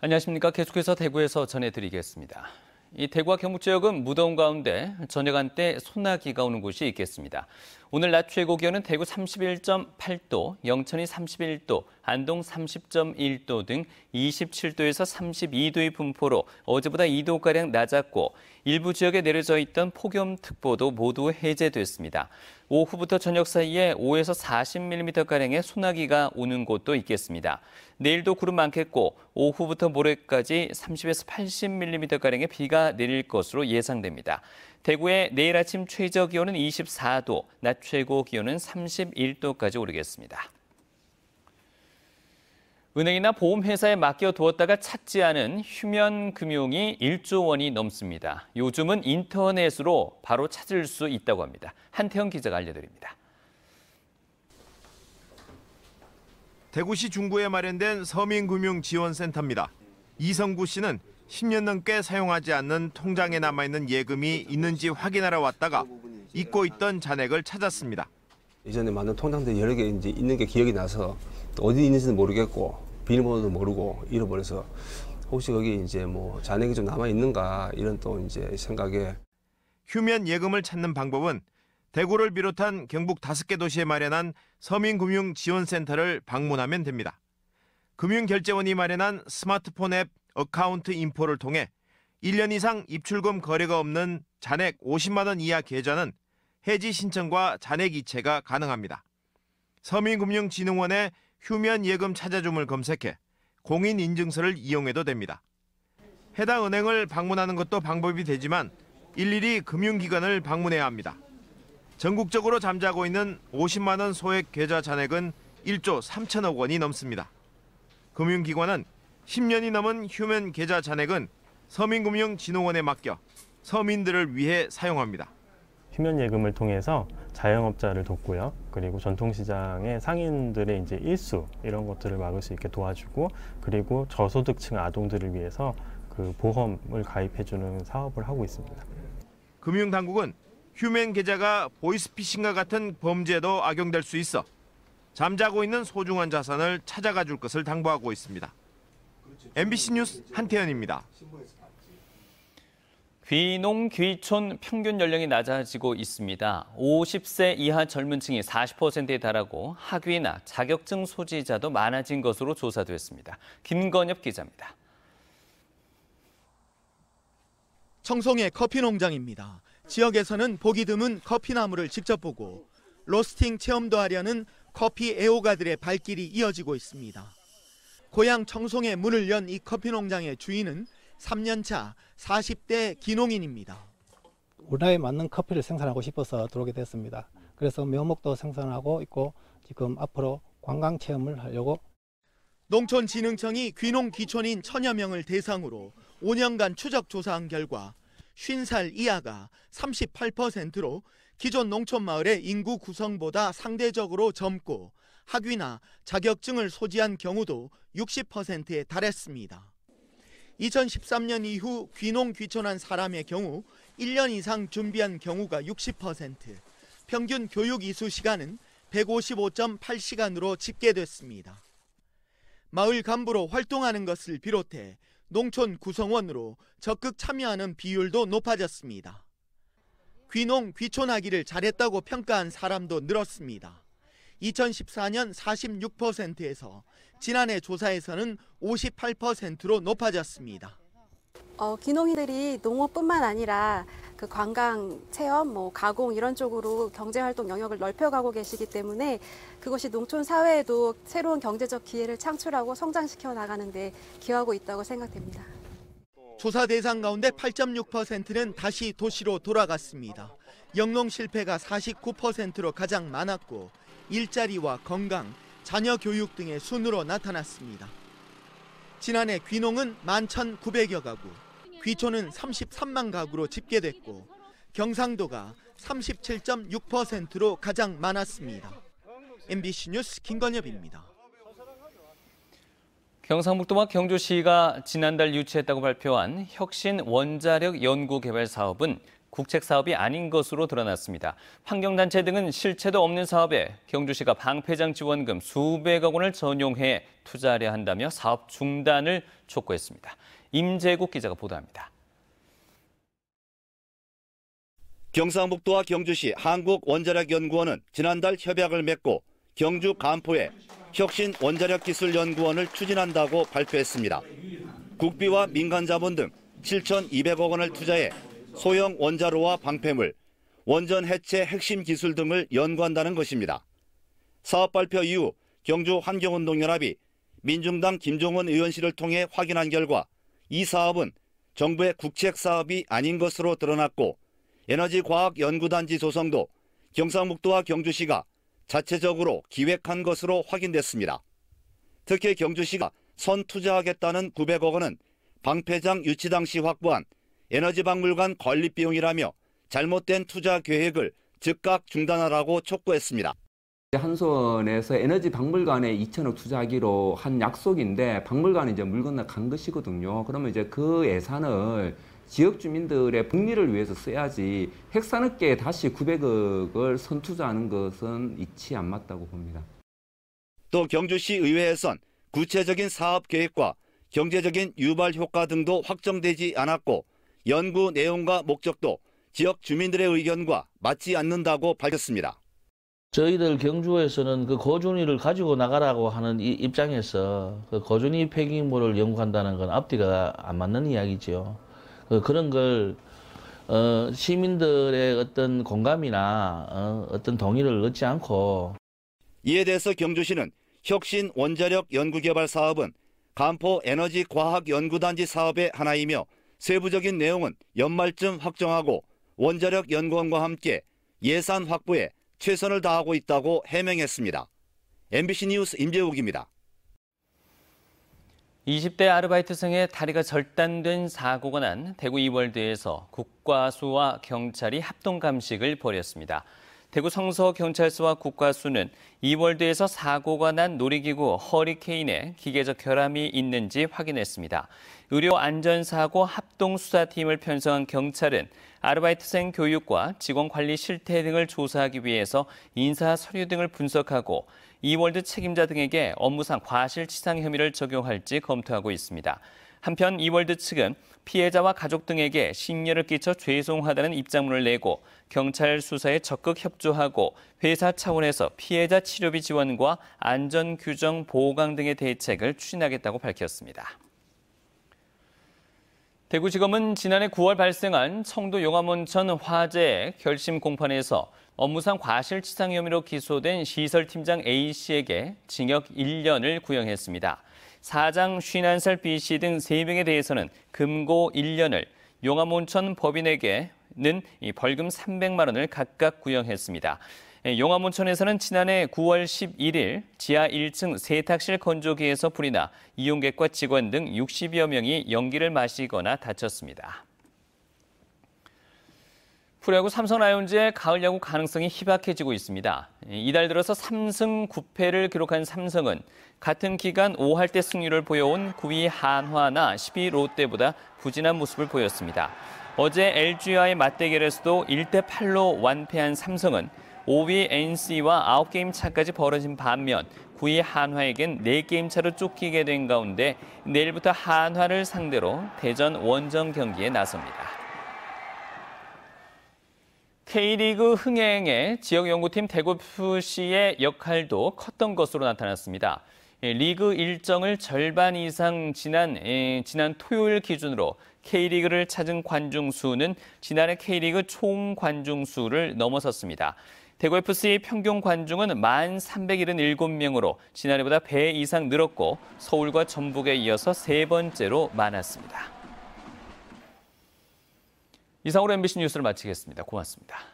안녕하십니까. 계속해서 대구에서 전해드리겠습니다. 이 대구와 경북 지역은 무더운 가운데 저녁 한때 소나기가 오는 곳이 있겠습니다. 오늘 낮 최고 기온은 대구 31.8도, 영천이 31도, 안동 30.1도 등 27도에서 32도의 분포로 어제보다 2도가량 낮았고 일부 지역에 내려져 있던 폭염특보도 모두 해제됐습니다. 오후부터 저녁 사이에 5에서 40mm가량의 소나기가 오는 곳도 있겠습니다. 내일도 구름 많겠고 오후부터 모레까지 30에서 80mm가량의 비가 내릴 것으로 예상됩니다. 대구의 내일 아침 최저 기온은 24도, 낮 최고 기온은 31도까지 오르겠습니다. 은행이나 보험회사에 맡겨두었다가 찾지 않은 휴면 금융이 1조 원이 넘습니다. 요즘은 인터넷으로 바로 찾을 수 있다고 합니다. 한태영 기자가 알려드립니다. 대구시 중구에 마련된 서민금융지원센터입니다. 이성구 씨는 10년 넘게 사용하지 않는 통장에 남아있는 예금이 있는지 확인하러 왔다가 잊고 있던 잔액을 찾았습니다. 이전에 만든 통장들 여러 개 이제 있는 게 기억이 나서 어디 있는지는 모르겠고 비밀번호도 모르고 잃어버려서 혹시 거기 이제 뭐 잔액이 좀 남아 있는가 이런 또 이제 생각에 휴면 예금을 찾는 방법은 대구를 비롯한 경북 다섯 개 도시에 마련한 서민금융지원센터를 방문하면 됩니다. 금융결제원이 마련한 스마트폰 앱 어카운트 인포를 통해 1년 이상 입출금 거래가 없는 잔액 50만 원 이하 계좌는 해지 신청과 잔액 이체가 가능합니다. 서민금융진흥원의 휴면 예금 찾아줌을 검색해 공인 인증서를 이용해도 됩니다. 해당 은행을 방문하는 것도 방법이 되지만 일일이 금융기관을 방문해야 합니다. 전국적으로 잠자고 있는 50만 원 소액 계좌 잔액은 1조 3천억 원이 넘습니다. 금융기관은 10년이 넘은 휴면 계좌 잔액은 서민금융진흥원에 맡겨 서민들을 위해 사용합니다. 휴면 예금을 통해서 자영업자를 돕고요. 그리고 전통시장의 상인들의 이제 일수 이런 것들을 막을 수 있게 도와주고 그리고 저소득층 아동들을 위해서 그 보험을 가입해주는 사업을 하고 있습니다. 금융당국은 휴면 계좌가 보이스피싱과 같은 범죄도 악용될 수 있어 잠자고 있는 소중한 자산을 찾아가 줄 것을 당부하고 있습니다. MBC 뉴스 한태현입니다. 귀농, 귀촌 평균 연령이 낮아지고 있습니다. 50세 이하 젊은 층이 40%에 달하고 학위나 자격증 소지자도 많아진 것으로 조사됐습니다. 김건엽 기자입니다. 청송의 커피 농장입니다. 지역에서는 보기 드문 커피나무를 직접 보고 로스팅 체험도 하려는 커피 애호가들의 발길이 이어지고 있습니다. 고향 청송에 문을 연 이 커피 농장의 주인은 3년차 40대 기농인입니다. 우리나라에 맞는 커피를 생산하고 싶어서 들어오게 됐습니다. 그래서 묘목도 생산하고 있고 지금 앞으로 관광 체험을 하려고 농촌진흥청이 귀농 귀촌인 천여 명을 대상으로 5년간 추적 조사한 결과 50살 이하가 38%로 기존 농촌 마을의 인구 구성보다 상대적으로 젊고 학위나 자격증을 소지한 경우도 60%에 달했습니다. 2013년 이후 귀농 귀촌한 사람의 경우 1년 이상 준비한 경우가 60%, 평균 교육 이수 시간은 155.8시간으로 집계됐습니다. 마을 간부로 활동하는 것을 비롯해 농촌 구성원으로 적극 참여하는 비율도 높아졌습니다. 귀농 귀촌하기를 잘했다고 평가한 사람도 늘었습니다. 2014년 46%에서 지난해 조사에서는 58%로 높아졌습니다. 어, 기농이들이 농업뿐만 아니라 그 관광, 체험, 뭐 가공 이런 쪽으로 경제 활동 영역을 넓혀가고 계시기 때문에 그것이 농촌 사회에도 새로운 경제적 기회를 창출하고 성장시켜 나가는데 기여하고 있다고 생각됩니다. 조사 대상 가운데 8.6%는 다시 도시로 돌아갔습니다. 영농 실패가 49%로 가장 많았고 일자리와 건강, 자녀 교육 등의 순으로 나타났습니다. 지난해 귀농은 11,900여 가구, 귀촌은 33만 가구로 집계됐고 경상도가 37.6%로 가장 많았습니다. MBC 뉴스 김건엽입니다. 경상북도와 경주시가 지난달 유치했다고 발표한 혁신 원자력 연구 개발 사업은 국책 사업이 아닌 것으로 드러났습니다. 환경단체 등은 실체도 없는 사업에 경주시가 방패장 지원금 수백억 원을 전용해 투자하려 한다며 사업 중단을 촉구했습니다. 임재국 기자가 보도합니다. 경상북도와 경주시 한국원자력연구원은 지난달 협약을 맺고 경주 간포에 혁신 원자력 기술 연구원을 추진한다고 발표했습니다. 국비와 민간 자본 등 7,200억 원을 투자해 소형 원자로와 방패물, 원전 해체 핵심 기술 등을 연구한다는 것입니다. 사업 발표 이후 경주 환경운동연합이 민중당 김종원 의원실을 통해 확인한 결과 이 사업은 정부의 국책 사업이 아닌 것으로 드러났고 에너지과학연구단지 조성도 경상북도와 경주시가 자체적으로 기획한 것으로 확인됐습니다. 특히 경주시가 선 투자하겠다는 900억 원은 방패장 유치 당시 확보한 에너지박물관 건립 비용이라며 잘못된 투자 계획을 즉각 중단하라고 촉구했습니다. 한손에서 에너지 박물관에 2천억 투자하기로 한 약속인데 박물관이 이제 물 건너 간 것이거든요. 그러면 이제 그 예산을 지역 주민들의 복리를 위해서 써야지 핵산업계에 다시 900억을 선투자하는 것은 이치 안 맞다고 봅니다. 또 경주시 의회에선 구체적인 사업 계획과 경제적인 유발 효과 등도 확정되지 않았고 연구 내용과 목적도 지역 주민들의 의견과 맞지 않는다고 밝혔습니다. 저희들 경주에서는 그 고준위를 가지고 나가라고 하는 입장에서 그 고준위 폐기물을 연구한다는 건 앞뒤가 안 맞는 이야기죠. 그 그런 걸 어, 시민들의 어떤 공감이나 어, 어떤 동의를 얻지 않고 이에 대해서 경주시는 혁신 원자력 연구개발 사업은 간포 에너지 과학 연구단지 사업의 하나이며 세부적인 내용은 연말쯤 확정하고 원자력 연구원과 함께 예산 확보에 최선을 다하고 있다고 해명했습니다. MBC 뉴스 임재욱입니다. 20대 아르바이트생의 다리가 절단된 사고가 난 대구 이월드에서 국과수와 경찰이 합동 감식을 벌였습니다. 대구 성서경찰서와 국과수는 이월드에서 사고가 난 놀이기구 허리케인에 기계적 결함이 있는지 확인했습니다. 의료안전사고 합동수사팀을 편성한 경찰은 아르바이트생 교육과 직원관리 실태 등을 조사하기 위해서 인사 서류 등을 분석하고 이월드 책임자 등에게 업무상 과실치상 혐의를 적용할지 검토하고 있습니다. 한편 이월드 측은 피해자와 가족 등에게 심려를 끼쳐 죄송하다는 입장문을 내고 경찰 수사에 적극 협조하고 회사 차원에서 피해자 치료비 지원과 안전 규정 보강 등의 대책을 추진하겠다고 밝혔습니다. 대구지검은 지난해 9월 발생한 청도 용암온천 화재 결심 공판에서 업무상 과실치상 혐의로 기소된 시설팀장 A씨에게 징역 1년을 구형했습니다. 사장 51살 B씨 등 3명에 대해서는 금고 1년을, 용암온천 법인에게는 벌금 300만 원을 각각 구형했습니다. 예, 용암온천에서는 지난해 9월 11일 지하 1층 세탁실 건조기에서 불이 나 이용객과 직원 등 60여 명이 연기를 마시거나 다쳤습니다. 프로야구 삼성라이온즈의 가을야구 가능성이 희박해지고 있습니다. 예, 이달 들어서 3승 9패를 기록한 삼성은 같은 기간 5할 때 승률을 보여온 9위 한화나 10위 롯데보다 부진한 모습을 보였습니다. 어제 LG와의 맞대결에서도 1대 8로 완패한 삼성은 5위 NC와 9게임 차까지 벌어진 반면 9위 한화에겐 4게임 차로 쫓기게 된 가운데 내일부터 한화를 상대로 대전 원정 경기에 나섭니다. K리그 흥행에 지역연구팀 대구FC의 역할도 컸던 것으로 나타났습니다. 예, 리그 일정을 절반 이상 지난, 예, 지난 토요일 기준으로 K리그를 찾은 관중 수는 지난해 K리그 총 관중 수를 넘어섰습니다. 대구 FC 평균 관중은 1,377명으로 지난해보다 배 이상 늘었고 서울과 전북에 이어서 세 번째로 많았습니다. 이상으로 MBC 뉴스를 마치겠습니다. 고맙습니다.